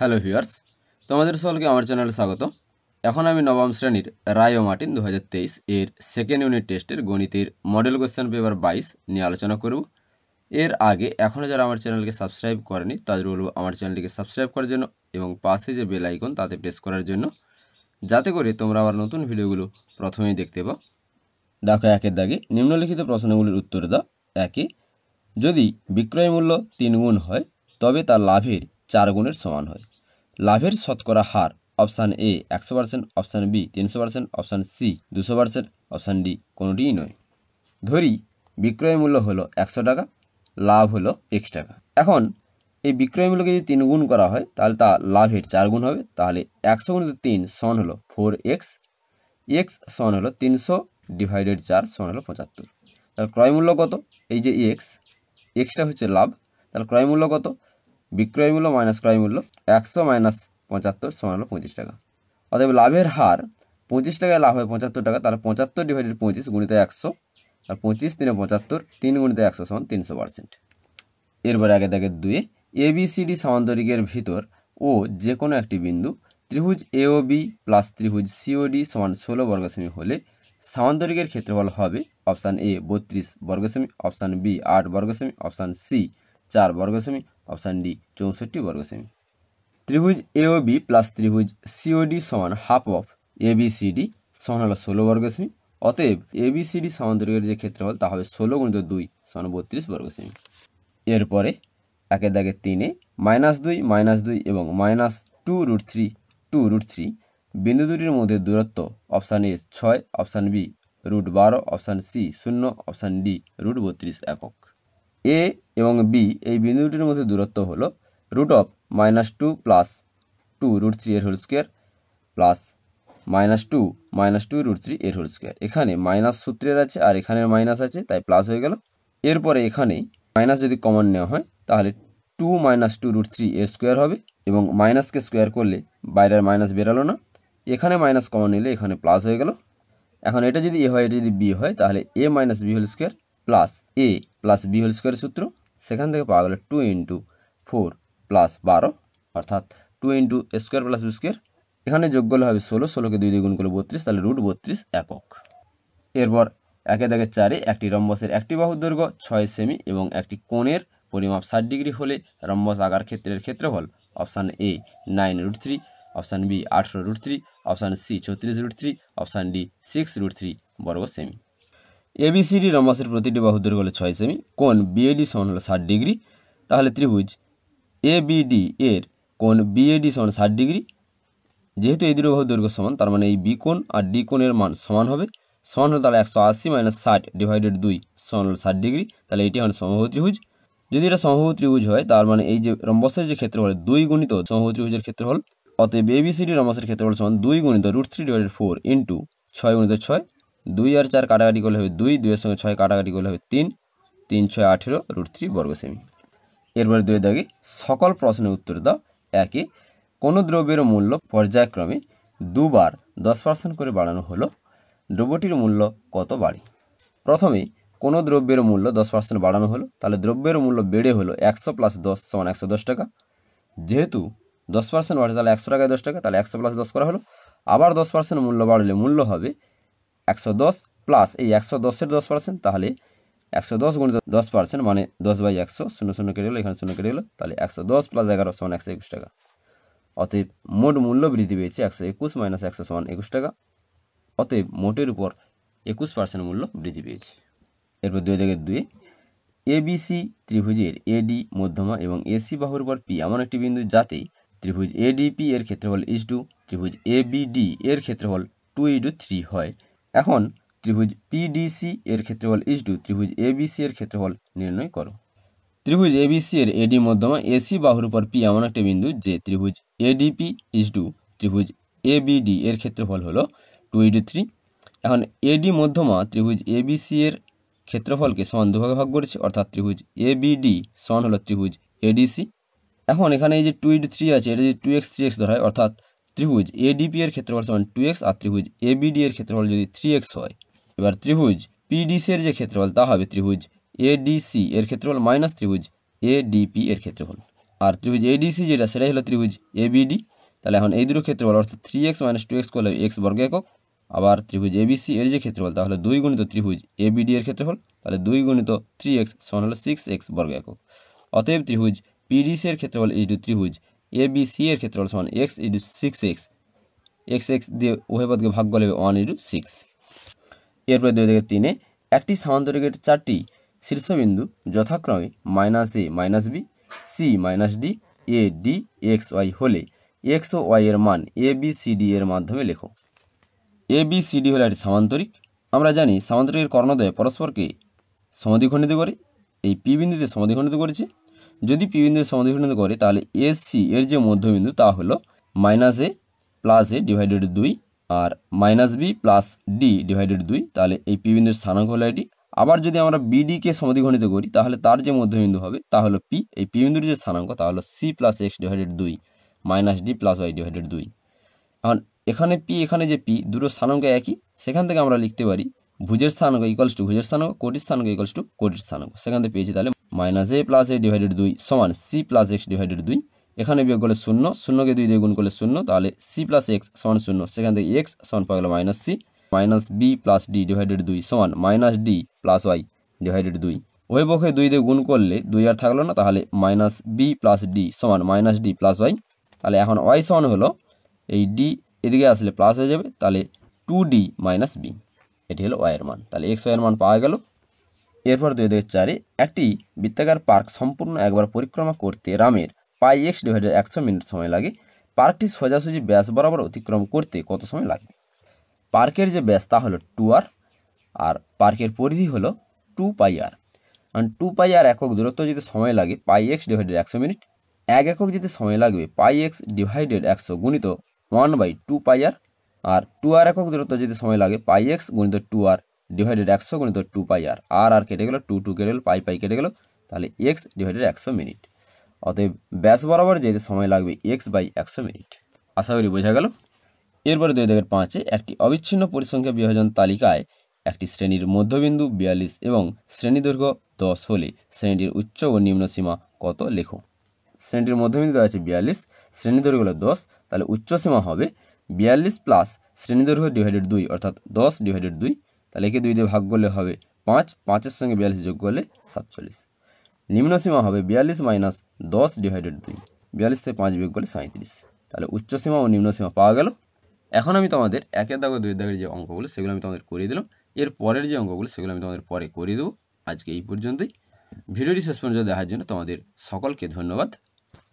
hello viewers তোমাদের সকলকে আমার চ্যানেলে স্বাগত এখন আমি নবম শ্রেণীর রায় ও মার্টিন দু এর সেকেন্ড ইউনিট টেস্টের গণিতের মডেল কোশ্চেন পেপার বাইশ নিয়ে আলোচনা করব এর আগে এখনও যারা আমার চ্যানেলকে সাবস্ক্রাইব করেনি তাদের বলব আমার চ্যানেলটিকে সাবস্ক্রাইব করার জন্য এবং পাশে যে বেল আইকন তাতে প্রেস করার জন্য যাতে করে তোমরা আমার নতুন ভিডিওগুলো প্রথমেই দেখতে পাও দেখো একের দাগে নিম্নলিখিত প্রশ্নগুলির উত্তর দাও একে যদি বিক্রয় মূল্য তিন গুণ হয় তবে তা লাভের চার গুণের সমান হয় লাভের শতকরা হার অপশান এ একশো পার্সেন্ট অপশান বি তিনশো পার্সেন্ট অপশান সি দুশো পার্সেন্ট অপশান ডি কোনোটিই নয় ধরি বিক্রয় মূল্য হলো একশো টাকা লাভ হলো এক্স টাকা এখন এই বিক্রয় মূল্যকে যদি তিন গুণ করা হয় তাহলে তা লাভের চার গুণ হবে তাহলে একশো গুণ তিন সন হলো ফোর এক্স এক্স সন হলো তিনশো ডিভাইডেড চার সন হলো পঁচাত্তর তাহলে ক্রয় মূল্য কত এই যে এক্স এক্সটা হচ্ছে লাভ তাহলে ক্রয় মূল্য কত বিক্রয় মূল্য মাইনাস ক্রয় মূল্য একশো মাইনাস পঁচাত্তর সমান হলো পঁচিশ টাকা অতএব লাভের হার পঁচিশ টাকায় লাভ হয় পঁচাত্তর টাকা তাহলে পঁচাত্তর ডিভাইডেড পঁচিশ গুণিত একশো আর পঁচিশ তিনে পঁচাত্তর তিন গুণিতে একশো সমান তিনশো পার্সেন্ট এরপরে আগে দেখে দুয়ে এবিসিডি সামান্তরিকের ভিতর ও যে কোনো একটি বিন্দু ত্রিভুজ ও বি প্লাস ত্রিভুজ সিওডি সমান ষোলো বর্গসেমি হলে সামান্তরিকের ক্ষেত্রফল হবে অপশান এ বত্রিশ বর্গসেমি অপশান বি আট বর্গসেমি অপশান সি চার বর্গসেমি অপশান ডি চৌষট্টি বর্গ বর্গসেমি ত্রিভুজ এ ও বি প্লাস ত্রিভুজ সিওডি সমান half of A B C D সমান হলো ষোলো বর্গ বর্গসেমি অতএব এ বি সি ডি সমান্তরিকের যে ক্ষেত্রফল তা হবে ষোলো গুণিত দুই সমান বত্রিশ বর্গ বর্গসেমি এরপরে একে দাগে তিনে মাইনাস দুই মাইনাস দুই এবং minus two root three two root three বিন্দু দুটির মধ্যে দূরত্ব অপশান এ ছয় অপশান বি রুট বারো অপশান সি শূন্য অপশান ডি রুট বত্রিশ একক এ এবং বি এই বিন্দু দুটির মধ্যে দূরত্ব হলো root of minus two plus two root three এর whole square plus minus two minus two root three এর হোল স্কোয়ার এখানে মাইনাস সূত্রের আছে আর এখানের মাইনাস আছে তাই প্লাস হয়ে গেল এরপরে এখানে মাইনাস যদি কমন নেওয়া হয় তাহলে two minus two root three এর স্কোয়ার হবে এবং মাইনাসকে স্কোয়ার করলে বাইরের মাইনাস বেরালো না এখানে মাইনাস কমন নিলে এখানে প্লাস হয়ে গেল এখন এটা যদি এ হয় এটা যদি বি হয় তাহলে A minus B whole square plus A plus B whole স্কোয়ারের সূত্র সেখান থেকে পাওয়া গেল টু ইন্টু ফোর প্লাস বারো অর্থাৎ two into square plus B square এখানে যোগ করলে হবে ষোলো ষোলোকে দুই দুই গুণ করলে বত্রিশ তাহলে রুট বত্রিশ একক এরপর একে দেখে চারে একটি রম্বসের একটি বাহুর দৈর্ঘ্য ছয় সেমি এবং একটি কোণের পরিমাপ ষাট ডিগ্রি হলে রম্বস আকার ক্ষেত্রের ক্ষেত্রফল option A nine root three option B আঠেরো রুট থ্রি অপশান সি ছত্রিশ root three option D six root three বর্গ সেমি এবিসিডি রম্বাসের প্রতিটি বাহু দৈর্ঘ্য হলো ছয় সেমি কোন বিএডি সমান হলো ষাট ডিগ্রি তাহলে ত্রিভুজ এবিডি এর কোন বিএডি সমান ষাট ডিগ্রি যেহেতু এই দুটো বাহু দৈর্ঘ্য সমান তার মানে এই বি কোন আর ডি কোণের মান সমান হবে সমান হলো তাহলে একশো আশি মাইনাস ষাট ডিভাইডেড দুই সমান হলো ষাট ডিগ্রি তাহলে এটি হল সমবাহু ত্রিভুজ যদি এটা সমবাহু ত্রিভুজ হয় তার মানে এই যে রম্বসের যে ক্ষেত্র হল দুই গুণিত সমবাহু ত্রিভুজের হল অতএব এবিসিডি রম্বসের হল সমান দুই গুণিত root three divided four into ছয় গুণিত ছয় দুই আর চার কাটাকাটি করলে হবে দুই দুইয়ের সঙ্গে ছয় কাটাকাটি করলে হবে তিন তিন ছয় আঠেরো রুট থ্রি বর্গ সেমি এরপরে দুই দাগে সকল প্রশ্নের উত্তর দাও একে কোনো দ্রব্যের মূল্য পর্যায়ক্রমে দুবার দশ পার্সেন্ট করে বাড়ানো হলো দ্রব্যটির মূল্য কত বাড়ে প্রথমে কোনো দ্রব্যের মূল্য দশ পার্সেন্ট বাড়ানো হলো তাহলে দ্রব্যের মূল্য বেড়ে হলো একশো প্লাস দশ সমান একশো দশ টাকা যেহেতু দশ পার্সেন্ট বাড়ে তাহলে একশো টাকায় দশ টাকা তাহলে একশো প্লাস দশ করা হলো আবার দশ পার্সেন্ট মূল্য বাড়লে মূল্য হবে একশো দশ প্লাস এই একশো দশের দশ পার্সেন্ট তাহলে একশো দশ গুণিত দশ পার্সেন্ট মানে দশ বাই একশো শূন্য শূন্য কেটে গেলো এখানে শূন্য কেটে গেলো তাহলে একশো দশ প্লাস এগারো সমান একশো একুশ টাকা অতএব মোট মূল্য বৃদ্ধি পেয়েছে একশো একুশ মাইনাস একশো সমান একুশ টাকা অতএব মোটের উপর একুশ পার্সেন্ট মূল্য বৃদ্ধি পেয়েছে এরপর দুই দিকে দুই এবিসি ত্রিভুজের এডি মধ্যমা এবং এসি বাহুর উপর পি এমন একটি বিন্দু যাতে ত্রিভুজ এডিপি এর ক্ষেত্রফল ইস টু ত্রিভুজ এবিডি এর ক্ষেত্রফল টু ইডু থ্রি হয় এখন ত্রিভুজ পিডিসি এর ক্ষেত্রফল ইস টু ত্রিভুজ এবিসি এর ক্ষেত্রফল নির্ণয় করো ত্রিভুজ এবিসি এর এডি মধ্যমা এসি বাহুর উপর পি এমন একটা বিন্দু যে ত্রিভুজ এডিপি ইস টু ত্রিভুজ এবিডি এর ক্ষেত্রফল হলো টু ইডু থ্রি এখন এডি মধ্যমা ত্রিভুজ এবিসি এর ক্ষেত্রফলকে সমান দুভাগে ভাগ করেছে অর্থাৎ ত্রিভুজ এবিডি সমান হলো ত্রিভুজ এডিসি এখন এখানে এই যে টু ইডু থ্রি আছে এটা যদি টু এক্স থ্রি এক্স ধরা হয় অর্থাৎ ত্রিভুজ এডিপি এর ক্ষেত্রফল সমান টু এক্স আর ত্রিভুজ এবিডি এর ক্ষেত্রফল যদি থ্রি এক্স হয় এবার ত্রিভুজ পিডিসি এর যে ক্ষেত্রফল তা হবে ত্রিভুজ এডিসি এর ক্ষেত্রফল মাইনাস ত্রিভুজ এডিপি এর ক্ষেত্রফল আর ত্রিভুজ এডিসি যেটা সেটাই হলো ত্রিভুজ এবিডি তাহলে এখন এই দুটো ক্ষেত্রফল অর্থাৎ three x minus two x করলে এক্স বর্গ একক আবার ত্রিভুজ এবিসি এর যে ক্ষেত্রফল তাহলে দুই গুণিত ত্রিভুজ এবিডি এর ক্ষেত্রফল তাহলে দুই গুণিত থ্রি এক্স সমান হলো সিক্স এক্স বর্গ একক অতএব ত্রিভুজ পিডিসি এর ক্ষেত্রফল ইজ টু ত্রিভুজ এ বি সি এর ক্ষেত্রফল সমান এক্স ইডু সিক্স এক্স এক্স এক্স দিয়ে উভয় পদকে ভাগ করলে ওয়ান ইডু সিক্স এরপরে দুই থেকে তিনে একটি সামান্তরিকের চারটি শীর্ষবিন্দু যথাক্রমে minus A minus B C minus D A D x y হলে এক্স ও ওয়াই এর মান এ বি সি ডি এর মাধ্যমে লেখো এ বি সি ডি হলো একটি সামান্তরিক আমরা জানি সামান্তরিকের কর্ণদয় পরস্পরকে সমাধিখণ্ডিত করে এই পি বিন্দুতে সমাধিখণ্ডিত করেছে যদি পি বিন্দু সমাধিবিন্দু করে তাহলে এস সি এর যে মধ্যবিন্দু তা হলো minus A plus A divided দুই আর minus B plus D divided দুই তাহলে এই পি বিন্দুর স্থানক হলো এটি আবার যদি আমরা বিডিকে সমাধিঘণিত করি তাহলে তার যে মধ্যবিন্দু হবে তা হলো পি এই পি বিন্দুর যে স্থানাঙ্ক তা হলো সি প্লাস এক্স ডিভাইডেড দুই minus D plus y divided দুই এখন এখানে পি এখানে যে পি দুটো স্থানাঙ্ক একই সেখান থেকে আমরা লিখতে পারি ভুজের স্থানাঙ্ক ইকলস টু ভুজের স্থানাঙ্ক কোটির স্থানাঙ্ক ইকলস টু কোটির স্থানাঙ্ক সেখান থেকে পেয়েছি তাহলে minus A plus A divided দুই সমান সি প্লাস এক্স ডিভাইডেড দুই এখানে বিয়োগ করলে শূন্য শূন্যকে দুই দিয়ে গুণ করলে শূন্য তাহলে সি প্লাস এক্স সমান শূন্য সেখান থেকে এক্স সমান পাওয়া গেল minus C minus B plus D divided দুই সমান minus D plus y divided দুই ওই পক্ষে দুই দিয়ে গুণ করলে দুই আর থাকলো না তাহলে মাইনাস বি প্লাস ডি সমান মাইনাস ডি প্লাস ওয়াই তাহলে এখন ওয়াই সমান হলো এই ডি এদিকে আসলে প্লাস হয়ে যাবে তাহলে টু ডি মাইনাস বি এটি হলো ওয়াইয়ের মান তাহলে এক্স ওয়াইয়ের মান পাওয়া গেল এরপর দুই দুই চারে একটি বৃত্তাকার পার্ক সম্পূর্ণ একবার পরিক্রমা করতে রামের পাই এক্স ডিভাইডেড একশো মিনিট সময় লাগে পার্কটি সোজাসুজি ব্যাস বরাবর অতিক্রম করতে কত সময় লাগে পার্কের যে ব্যাস তা হলো টু আর আর পার্কের পরিধি হলো টু পাই আর কারণ টু পাই আর একক দূরত্ব যদি সময় লাগে পাই এক্স ডিভাইডেড একশো মিনিট এক একক যদি সময় লাগবে পাই এক্স ডিভাইডেড একশো গুণিত one by two pi r r two r একক দূরত্ব যদি সময় লাগে পাই এক্স গুণিত টু আর ডিভাইডেড একশো গুণিত টু পাই আর আর আর কেটে গেল টু টু কেটে গেল পাই পাই কেটে গেলো তাহলে এক্স ডিভাইডেড একশো মিনিট অতএব ব্যাস বরাবর যেতে সময় লাগবে এক্স বাই একশো মিনিট আশা করি বোঝা গেল এরপরে দুই হাজার পাঁচে একটি অবিচ্ছিন্ন পরিসংখ্যা বিভাজন তালিকায় একটি শ্রেণীর মধ্যবিন্দু বিয়াল্লিশ এবং শ্রেণী দৈর্ঘ্য দশ হলে শ্রেণীটির উচ্চ ও নিম্ন সীমা কত লেখো শ্রেণীটির মধ্যবিন্দু দেওয়া আছে বিয়াল্লিশ শ্রেণী দৈর্ঘ্য হলো দশ তাহলে উচ্চ সীমা হবে বিয়াল্লিশ প্লাস শ্রেণী দৈর্ঘ্য ডিভাইডেড দুই অর্থাৎ দশ ডিভাইডেড দুই তাহলে একে দুই দিয়ে ভাগ করলে হবে পাঁচ পাঁচের সঙ্গে বিয়াল্লিশ যোগ করলে সাতচল্লিশ নিম্ন সীমা হবে বিয়াল্লিশ মাইনাস দশ ডিভাইডেড দুই বিয়াল্লিশ থেকে পাঁচ বিয়োগ করলে সাঁত্রিশ তাহলে উচ্চসীমা ও নিম্নসীমা পাওয়া গেল এখন আমি তোমাদের একের দাগ দুই দাগের যে অঙ্কগুলো সেগুলো আমি তোমাদের করিয়ে দিলাম এর পরের যে অঙ্কগুলো সেগুলো আমি তোমাদের পরে করিয়ে দেবো আজকে এই পর্যন্তই ভিডিওটি শেষ পর্যন্ত দেখার জন্য তোমাদের সকলকে ধন্যবাদ